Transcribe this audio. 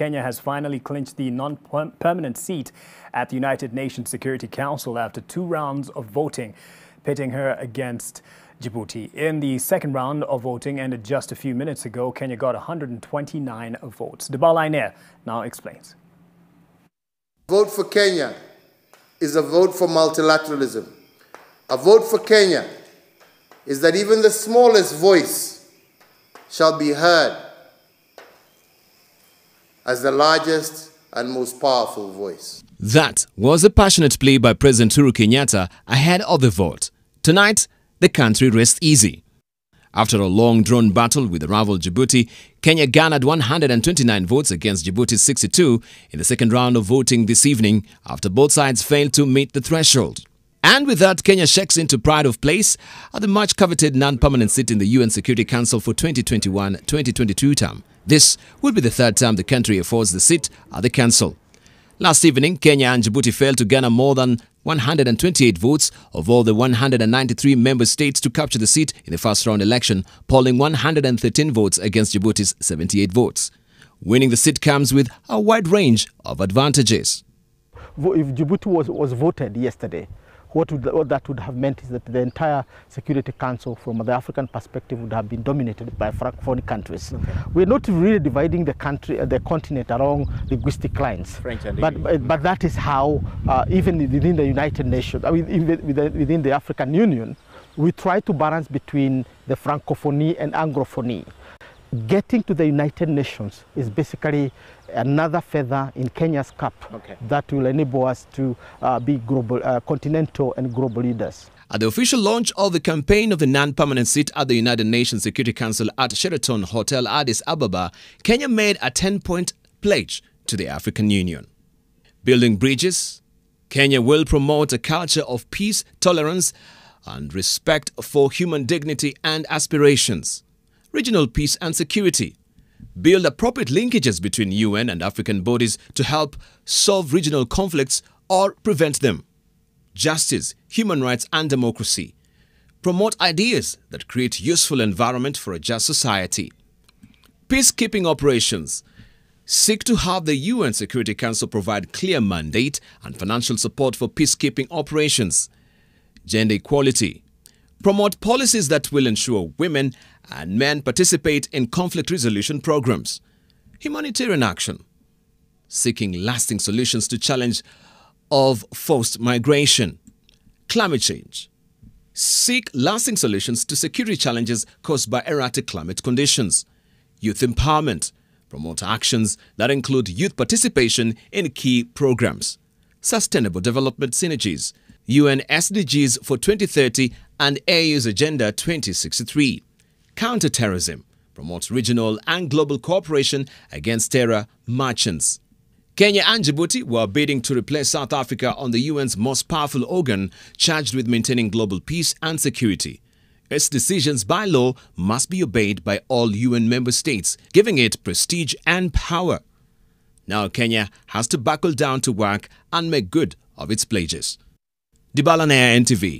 Kenya has finally clinched the non-permanent seat at the United Nations Security Council after two rounds of voting, pitting her against Djibouti. In the second round of voting ended just a few minutes ago, Kenya got 129 votes. Debal Ainer now explains. Vote for Kenya is a vote for multilateralism. A vote for Kenya is that even the smallest voice shall be heard as the largest and most powerful voice. That was a passionate plea by President Uhuru Kenyatta ahead of the vote. Tonight, the country rests easy. After a long drawn battle with the rival Djibouti, Kenya garnered 129 votes against Djibouti's 62 in the second round of voting this evening after both sides failed to meet the threshold. And with that, Kenya shakes into pride of place at the much coveted non permanent seat in the UN Security Council for 2021 2022 term. This would be the third time the country affords the seat at the council. Last evening, Kenya and Djibouti failed to garner more than 128 votes of all the 193 member states to capture the seat in the first round election, polling 113 votes against Djibouti's 78 votes. Winning the seat comes with a wide range of advantages. If Djibouti was, was voted yesterday, what, would, what that would have meant is that the entire Security Council from the African perspective would have been dominated by Francophone countries. Okay. We're not really dividing the country, uh, the continent along linguistic lines. French and but, but, but that is how, uh, even within the United Nations, I mean, within the African Union, we try to balance between the Francophonie and Anglophonie. getting to the United Nations is basically another feather in Kenya's cap okay. that will enable us to uh, be global, uh, continental and global leaders. At the official launch of the campaign of the non-permanent seat at the United Nations Security Council at Sheraton Hotel Addis Ababa, Kenya made a 10-point pledge to the African Union. Building bridges, Kenya will promote a culture of peace, tolerance and respect for human dignity and aspirations regional peace and security, build appropriate linkages between UN and African bodies to help solve regional conflicts or prevent them, justice, human rights and democracy, promote ideas that create useful environment for a just society. Peacekeeping operations seek to have the UN Security Council provide clear mandate and financial support for peacekeeping operations. Gender equality. Promote policies that will ensure women and men participate in conflict resolution programs, humanitarian action, seeking lasting solutions to challenge of forced migration, climate change, seek lasting solutions to security challenges caused by erratic climate conditions, youth empowerment, promote actions that include youth participation in key programs, sustainable development synergies, UN SDGs for 2030 and AU's Agenda 2063 counterterrorism, promotes regional and global cooperation against terror merchants. Kenya and Djibouti were bidding to replace South Africa on the UN's most powerful organ charged with maintaining global peace and security. Its decisions by law must be obeyed by all UN member states, giving it prestige and power. Now Kenya has to buckle down to work and make good of its pledges. Dibala NTV